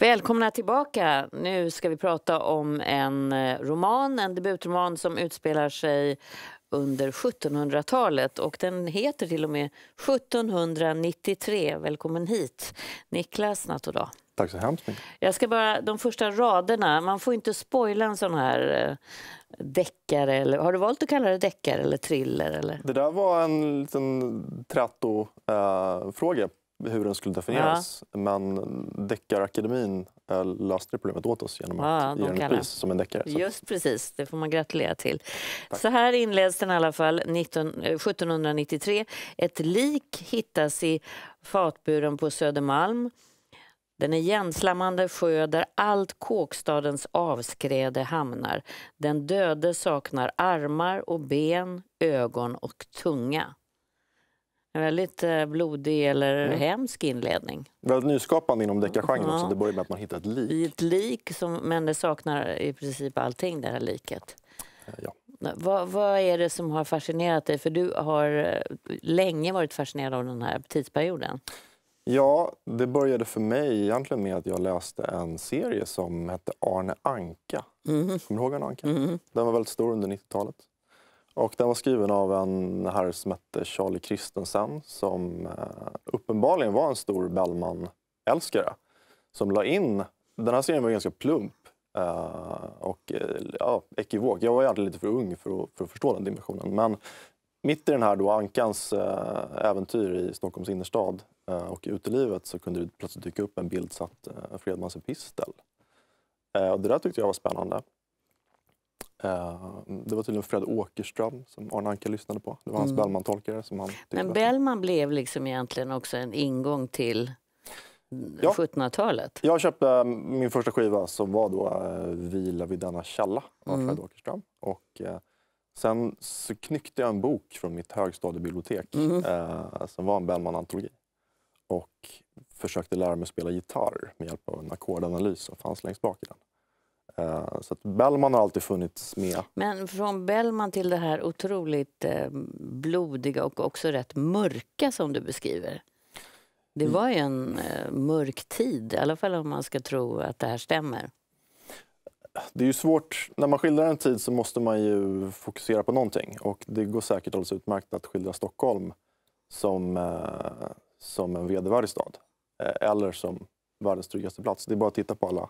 Välkomna tillbaka. Nu ska vi prata om en eh, roman, en debutroman som utspelar sig under 1700-talet och den heter till och med 1793. Välkommen hit, Niklas Nattoda. Tack så hemskt mycket. Jag ska bara, de första raderna, man får inte spoila en sån här eh, deckare, eller har du valt att kalla det deckare eller thriller? Eller? Det där var en liten tratto Eh, hur den skulle definieras. Ja. Men Deckarakademin eh, löste det problemet åt oss genom att ja, de ge den ett pris som en deckare. Just precis, det får man gratulera till. Tack. Så här inleds den i alla fall 19, 1793. Eh, ett lik hittas i fatburen på Södermalm. Den igenslammande sjö där allt kåkstadens avskräde hamnar. Den döde saknar armar och ben, ögon och tunga en väldigt eh, blodig eller mm. hemsk inledning. Väldigt nyskapande inom deckargenren ja. Det börjar med att man hittar ett lik. I ett lik, som, men det saknar i princip allting, det här liket. Eh, ja. Vad, vad, är det som har fascinerat dig? För du har eh, länge varit fascinerad av den här tidsperioden. Ja, det började för mig egentligen med att jag läste en serie som hette Arne Anka. Mm. Kommer du ihåg Arne Anka? Mm. Den var väldigt stor under 90-talet. Och den var skriven av en herre som hette Charlie Christensen som eh, uppenbarligen var en stor Bellman-älskare. Som la in... Den här serien var ganska plump eh, och eh, ja, ekivok. Jag var egentligen lite för ung för att, för att, förstå den dimensionen. Men mitt i den här då Ankans äventyr i Stockholms innerstad och utelivet så kunde det plötsligt dyka upp en bildsatt Fredmans epistel. Och det där tyckte jag var spännande. Eh, det var tydligen Fred Åkerström som Arne Anka lyssnade på. Det var hans mm. Bellman-tolkare. Som han Men Bellman blev liksom egentligen också en ingång till ja. 1700-talet? Jag köpte eh, min första skiva som var då eh, Vila vid denna källa av mm. Fred Åkerström. Och, sen så knyckte jag en bok från mitt högstadiebibliotek mm. som var en Bellman-antologi och försökte lära mig spela gitarr med hjälp av en ackordanalys som fanns längst bak i den. Eh, så att Bellman har alltid funnits med. Men från Bellman till det här otroligt eh, blodiga och också rätt mörka som du beskriver. Det mm. var ju en eh, mörk tid, i alla fall om man ska tro att det här stämmer. Det är ju svårt. När man skildrar en tid så måste man ju fokusera på någonting. Och det går säkert alldeles utmärkt att skildra Stockholm som, som en vedervärdig stad. Eller som världens tryggaste plats. Det är bara att titta på alla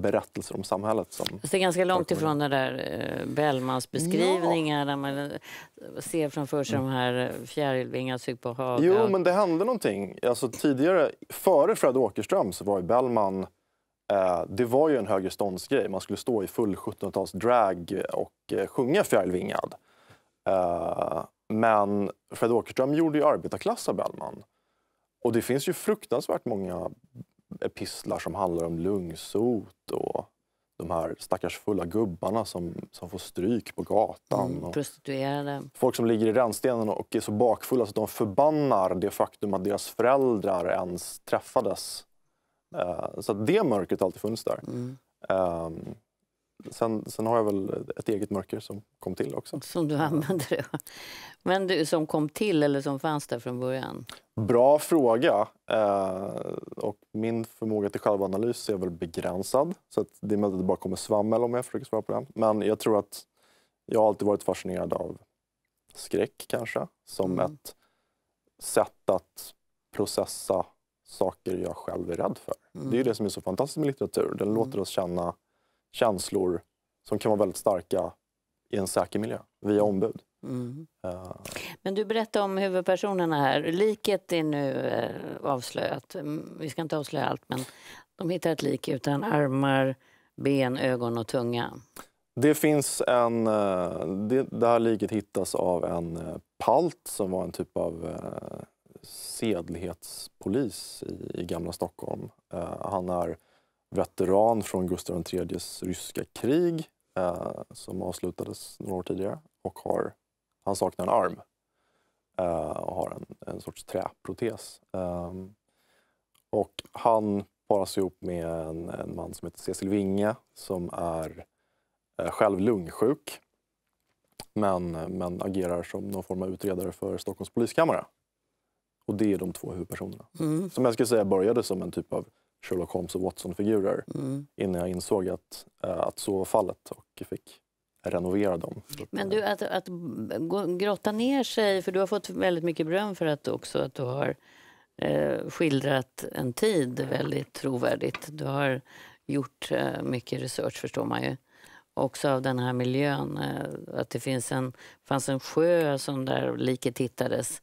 berättelser om samhället. Som det är ganska långt ifrån den där eh, Bellmans beskrivningar ja. där man eh, ser framför sig mm. de här eh, fjärilvingar sug på havet. Jo, men det hände någonting. Alltså, tidigare, före Fred Åkerström så var ju Bellman det var ju en högreståndsgrej. Man skulle stå i full 1700-tals drag och sjunga Fjärilvingad. men Fred Åkerström gjorde ju arbetarklass av Bellman. Och det finns ju fruktansvärt många epistlar som handlar om lungsot och de här stackars fulla gubbarna som, som får stryk på gatan. Mm, prostituerade. Folk som ligger i rännstenen och är så bakfulla så att de förbannar det faktum att deras föräldrar ens träffades. Eh, så det mörkret har alltid funnits där. Mm. Ehm, sen, sen har jag väl ett eget mörker som kom till också. Som du eh. använder det. Men du, som kom till eller som fanns där från början? Bra fråga. Eh, och min förmåga till självanalys är väl begränsad. Så det är möjligt att det bara kommer svammel om jag försöker svara på den. Men jag tror att jag har alltid varit fascinerad av skräck kanske, som mm. ett sätt att processa saker jag själv är rädd för. Mm. Det är mm. det som är så fantastiskt med litteratur. Den mm. låter oss känna känslor som kan vara väldigt starka i en säker miljö via mm. ombud. Mm. Eh. Men du berättade om huvudpersonerna här. Liket är nu eh, avslöjat. Mm, vi ska inte avslöja allt, men de hittar ett lik utan armar, ben, ögon och tunga. Det finns en... Eh, det, här liket hittas av en palt som var en typ av sedlighetspolis i, gamla Stockholm. han är veteran från Gustav IIIs ryska krig eh, som avslutades några år tidigare. Och har, han saknar en arm eh, och har en, en sorts träprotes. Eh, och han paras ihop med en, en, man som heter Cecil Winge som är eh, själv lungsjuk men, men agerar som någon form av utredare för Stockholms poliskammare. Och det är de två huvudpersonerna. Mm. Som jag skulle säga började som en typ av Sherlock Holmes och Watson-figurer mm. innan jag insåg att, eh, att så var fallet och fick renovera dem. Men eh, du, att, att grotta ner sig, för du har fått väldigt mycket beröm för att också att du har eh, skildrat en tid väldigt trovärdigt. Du har gjort eh, mycket research förstår man ju. Också av den här miljön, eh, att det finns en, fanns en sjö som där liket hittades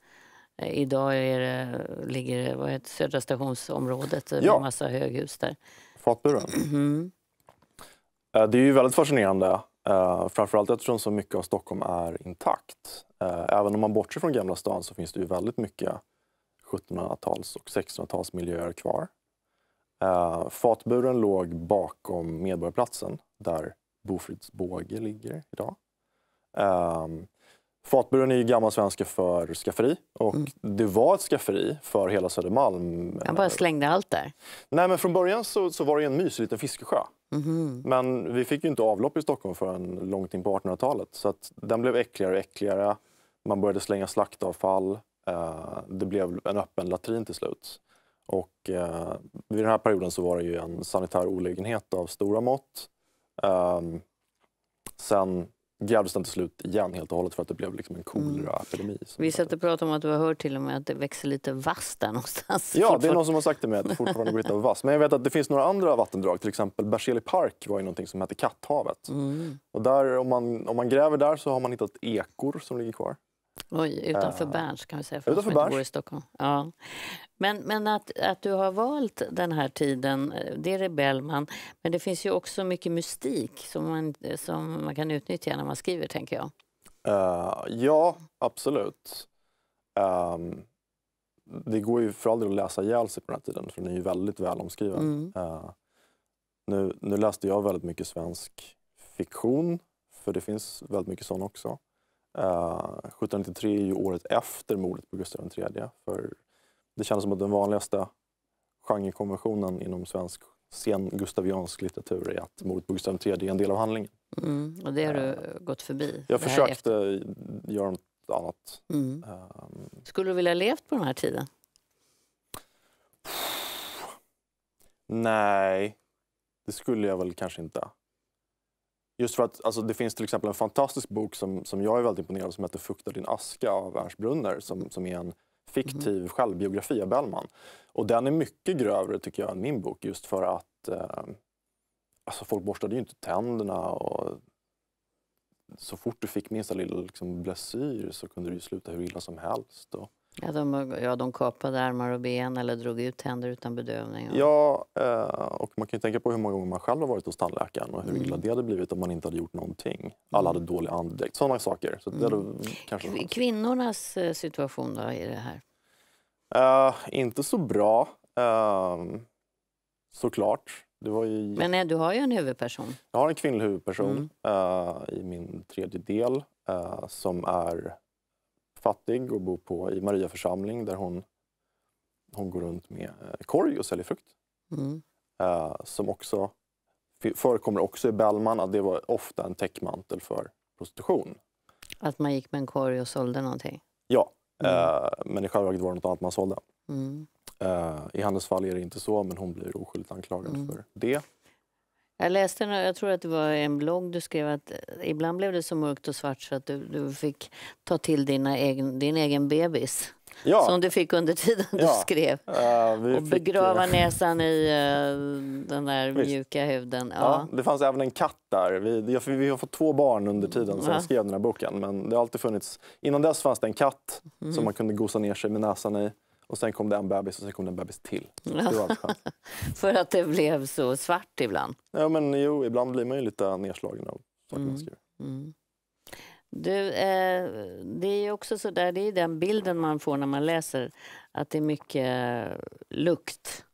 Eh, idag är det, ligger vad heter, Södra stationsområdet med ja. massa höghus där. Fatburen. Mm. Det är ju väldigt fascinerande, eh, framförallt eftersom så mycket av Stockholm är intakt. Även om man bortser från Gamla stan så finns det ju väldigt mycket 1700-tals och 1600-talsmiljöer kvar. Fatburen låg bakom Medborgarplatsen där Bofrids båge ligger idag. Fatburen är ju gammal svenska för skafferi och mm. det var ett skafferi för hela Södermalm. Han bara slängde allt där. Nej, men från början så, så var det en mysig liten fiskesjö. Mm. Men vi fick ju inte avlopp i Stockholm förrän långt in på 1800-talet så att den blev äckligare och äckligare. Man började slänga slaktavfall. Eh, det blev en öppen latrin till slut. Och eh, vid den här perioden så var det ju en sanitär olägenhet av stora mått. Ehm, sen Galveston till slut igen helt och hållet för att det blev liksom en koleraepidemi. Mm. Vi satt och pratade om att du har hört till och med att det växer lite vass där någonstans. Ja, det är någon som har sagt till mig att det fortfarande går vass. Men jag vet att det finns några andra vattendrag, till exempel Berzelii park var ju någonting som hette Katthavet. Mm. Och där, om man, om man gräver där så har man hittat ekor som ligger kvar. Oj, utanför uh, Berns kan vi säga för utanför Berns. i Stockholm. Ja. Men, men att, att du har valt den här tiden, eh, det är Bellman. Men det finns ju också mycket mystik som man, som man kan utnyttja när man skriver, tänker jag. Uh, ja, absolut. Um, det går ju för all att läsa ihjäl sig på den här tiden, för den är ju väldigt välomskriven. Mm. Uh, nu, nu läste jag väldigt mycket svensk fiktion, för det finns väldigt mycket sån också. 1793 eh, är ju året efter mordet på Gustav III. För det kändes som att den vanligaste genrekonventionen inom svensk sen gustaviansk litteratur är att mordet på Gustav III är en del av handlingen. Mm, och det har du uh, gått förbi? Jag försökte göra något annat. Mm. Um... Skulle du vilja ha levt på den här tiden? Nej, det skulle jag väl kanske inte. Just för att alltså, det finns till exempel en fantastisk bok som, som jag är väldigt imponerad av som heter Fukta din aska av Ernst Brunner som, som är en fiktiv mm. självbiografi av Bellman. Och den är mycket grövre tycker jag än min bok just för att eh, alltså, folk borstade ju inte tänderna och så fort du fick minsta lilla liksom, blessyr så kunde det ju sluta hur illa som helst. Och... Ja de, ja, de kapade armar och ben eller drog ut tänder utan bedövning. Och... Ja, eh, och man kan ju tänka på hur många gånger man själv har varit hos tandläkaren och hur mm. illa det hade blivit om man inte hade gjort någonting. Alla hade mm. dålig andedräkt, sådana saker. Så det mm. kanske... Kvinnornas eh, situation då i det här? Uh, inte så bra, uh, såklart. Det var ju... Men nej, du har ju en huvudperson. Jag har en kvinnlig huvudperson mm. uh, i min tredje del som är fattig och bor på, i Maria församling där hon, hon går runt med eh, korg och säljer frukt. Mm. Uh, som också förekommer också i Bellman att det var ofta en täckmantel för prostitution. Att man gick med en korg och sålde någonting? Ja, mm. uh, men i själva verket var det något annat man sålde. Mm. Uh, I hennes fall är det inte så, men hon blir oskyldigt anklagad mm. för det. Jag läste, jag tror att det var en blogg du skrev att eh, ibland blev det så mörkt och svart så att du, du fick ta till dina egen, din egen bebis. Ja. Som du fick under tiden ja. du skrev. Uh, och eh, begrava fick, uh... näsan i uh, den där Visst. mjuka huden. Ja. ja. det fanns även en katt där. Vi, jag, vi har fått två barn under tiden som jag skrev den här boken. Men det har alltid funnits, innan dess fanns det en katt mm. som man kunde gosa ner sig med näsan i. Och sen kom det en bebis och sen kom det en bebis till. För att det blev så svart ibland? Ja, men jo, ibland blir man ju lite nedslagen av saker man mm, skriver. Mm. Du, eh, det är också så där, det är den bilden man får när man läser, att det är mycket lukt,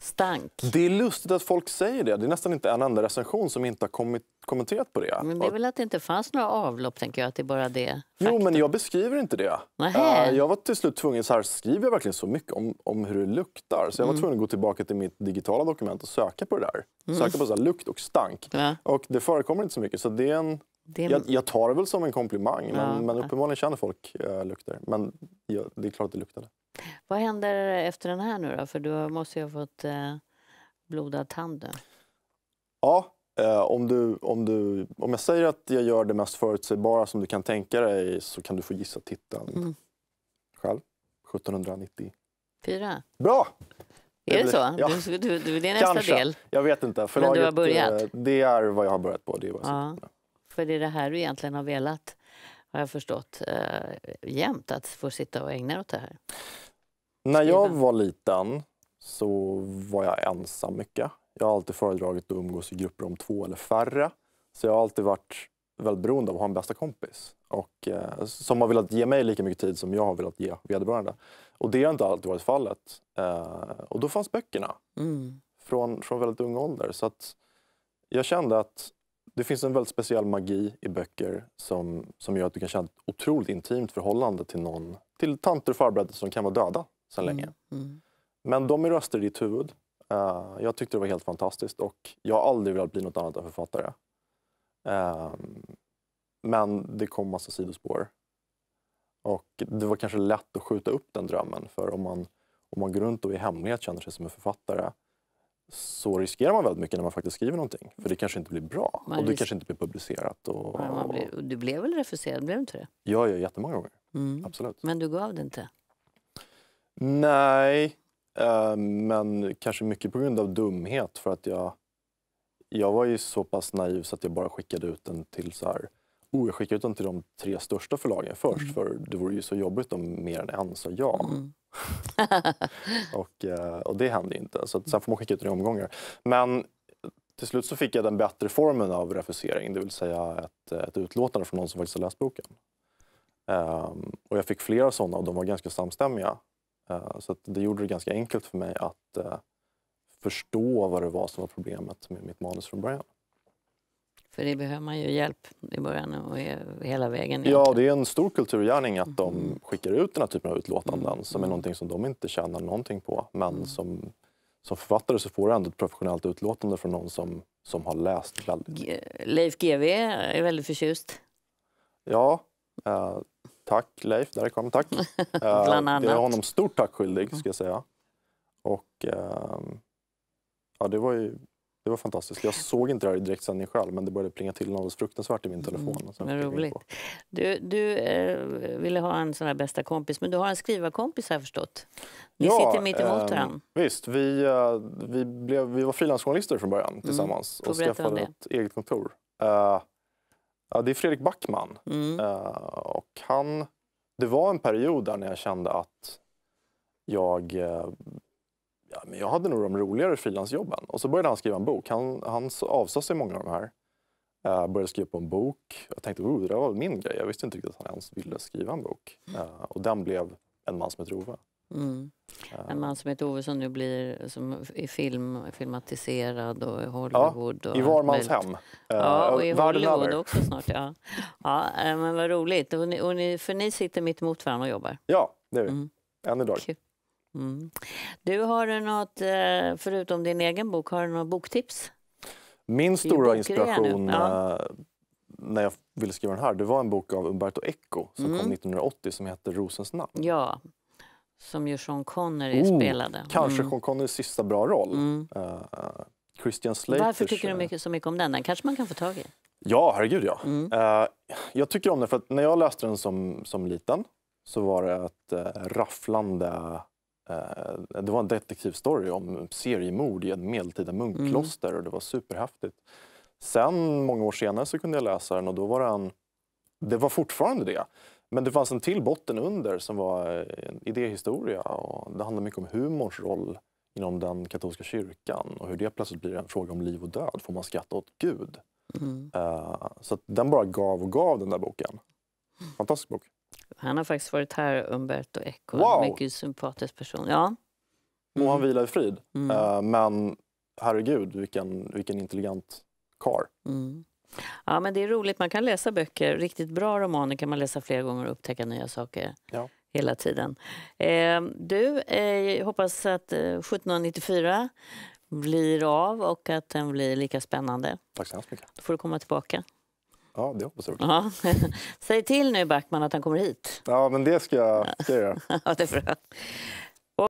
stank. Det är lustigt att folk säger det. Det är nästan inte en enda recension som inte har kommit kommenterat på det. Men det är väl att det inte fanns några avlopp, tänker jag, att det bara det. Faktum. Jo, men jag beskriver inte det. Nähe. Jag var till slut tvungen, så här skriver jag verkligen så mycket om, om hur det luktar, så jag var mm. tvungen att gå tillbaka till mitt digitala dokument och söka på det där. Mm. Söka på så lukt och stank. Ja. Och det förekommer inte så mycket, så det är en det... Jag, jag, tar det väl som en komplimang, men, ja. men uppenbarligen känner folk äh, lukter. Men ja, det är klart att det luktade. Vad händer efter den här nu då? För du måste ju ha fått äh, blodad tand Ja, Eh, om, du, om, du, om jag säger att jag gör det mest förutsägbara som du kan tänka dig så kan du få gissa titeln mm. själv. 1794. Bra! Är det, så? Ja. Du, du, du, det är nästa Kanske. del? Jag vet inte. Förlaget, Men du har börjat? Eh, det är vad jag har börjat på. Det är ja. För det är det här du egentligen har velat, har jag förstått, eh, jämt, att få sitta och ägna dig åt det här? När jag var liten så var jag ensam mycket. Jag har alltid föredragit att umgås i grupper om två eller färre. Så jag har alltid varit väldigt beroende av att ha en bästa kompis. Och, eh, som har velat ge mig lika mycket tid som jag har velat ge vederbörande. Och det har inte alltid varit fallet. Eh, och då fanns böckerna. Mm. Från, från väldigt ung ålder. Så att jag kände att det finns en väldigt speciell magi i böcker som, som gör att du kan känna ett otroligt intimt förhållande till någon, till tanter och farbröder som kan vara döda sedan länge. Mm. Mm. Men de är röster i ditt huvud Eh, jag tyckte det var helt fantastiskt och jag har aldrig velat bli något annat än författare. Ehm, men det kom massa sidospår. Och det var kanske lätt att skjuta upp den drömmen för om man, om man går runt och i hemlighet känner sig som en författare så riskerar man väldigt mycket när man faktiskt skriver någonting. För det kanske inte blir bra man och det kanske inte blir publicerat. Och, man blir, och du blev väl refuserad? Blev du inte det? Ja, ja jättemånga gånger. Mm. Absolut. Men du gav det inte? Nej, Eh, men kanske mycket på grund av dumhet för att jag, jag var ju så pass naiv så att jag bara skickade ut den till så här Oh, jag skickade ut den till de tre största förlagen först mm. för det vore ju så jobbigt om mer än en sa ja. Mm. och, eh, och det hände ju inte, så sen får man skicka ut den i omgångar. Men till slut så fick jag den bättre formen av refusering, det vill säga ett, ett utlåtande från någon som faktiskt har läst boken. Um, och jag fick flera sådana och de var ganska samstämmiga. Eh, så det gjorde det ganska enkelt för mig att eh, förstå vad det var som var problemet med mitt manus från början. För det behöver man ju hjälp i början och hela vägen. Egentligen. Ja, det är en stor kulturgärning att de mm. skickar ut den här typen av utlåtanden mm. som är någonting som de inte tjänar någonting på. Men mm. som, som författare så får du ändå ett professionellt utlåtande från någon som, som har läst väldigt. Leif GW är väldigt förtjust. Ja, eh, Tack Leif, där kom tack. Eh, Bland annat. Det är honom stort tack skyldig, ska jag mm. säga. Och ehm, ja, det var ju det var fantastiskt. Jag såg inte det här i direktsändning själv, men det började plinga till något fruktansvärt i min mm, telefon. Mm, roligt. Du, du eh, ville ha en sån här bästa kompis, men du har en skrivarkompis här förstått? Ni ja, sitter mitt emot eh, Visst, vi, eh, vi, blev, vi var frilansjournalister från början mm. tillsammans mm, och skaffade ett eget kontor. Eh, Ja, det är Fredrik Backman. Mm. Eh, och han, det var en period där när jag kände att jag, eh, ja, men jag hade nog de roligare frilansjobben. Och så började han skriva en bok. Han, han avsade sig många av de här. Jag eh, började skriva på en bok. Jag tänkte oh, det var min grej. Jag visste inte riktigt att han ens ville skriva en bok. Mm. och den blev En man som heter rova. Mm. En man som heter Ove som nu blir som i film, filmatiserad och i Hollywood. Ja, och I var mans hem. Ja, eh, och i Hollywood också snart. Ja. ja, eh, men vad roligt. Och ni, och ni, för ni sitter mitt emot varandra och jobbar? Ja, det gör vi. Mm. Än idag. Kul. Mm. Du, har du något, eh, förutom din egen bok, har du några boktips? Min stora inspiration ja. när jag ville skriva den här, det var en bok av Umberto Eco som mm. kom 1980 som heter Rosens namn. Ja, som ju Sean Connery oh, spelade. Kanske mm. Sean Connerys sista bra roll. Mm. Uh, Christian Slater. Varför tycker du mycket, så mycket om den? Den kanske man kan få tag i? Ja, herregud ja. Mm. Uh, jag tycker om den för att när jag läste den som, som liten så var det ett uh, rafflande det var en detektivstory om seriemord i ett medeltida munkkloster mm. och det var superhäftigt. Sen, många år senare, så kunde jag läsa den och då var den... Det var fortfarande det. Men det fanns en till botten under som var eh, idéhistoria. Och det handlar mycket om humorns roll inom den katolska kyrkan och hur det plötsligt blir en fråga om liv och död. Får man skratta åt Gud? Mm. Uh, så den bara gav och gav, den där boken. Fantastisk bok. Han har faktiskt varit här, Umberto Eco. Wow. Mycket sympatisk person. Ja. Må han mm. vila i frid. Mm. Uh, men herregud, vilken, vilken intelligent karl. Mm. Ja, men det är roligt. Man kan läsa böcker. Riktigt bra romaner kan man läsa flera gånger och upptäcka nya saker. Ja. Hela tiden. Eh, du, eh, hoppas att eh, 1794 blir av och att den blir lika spännande. Tack så hemskt mycket. Då får du komma tillbaka. Ja, det hoppas jag också. Säg till nu Backman att han kommer hit. Ja, men det ska jag, ska jag göra. ja, det är bra.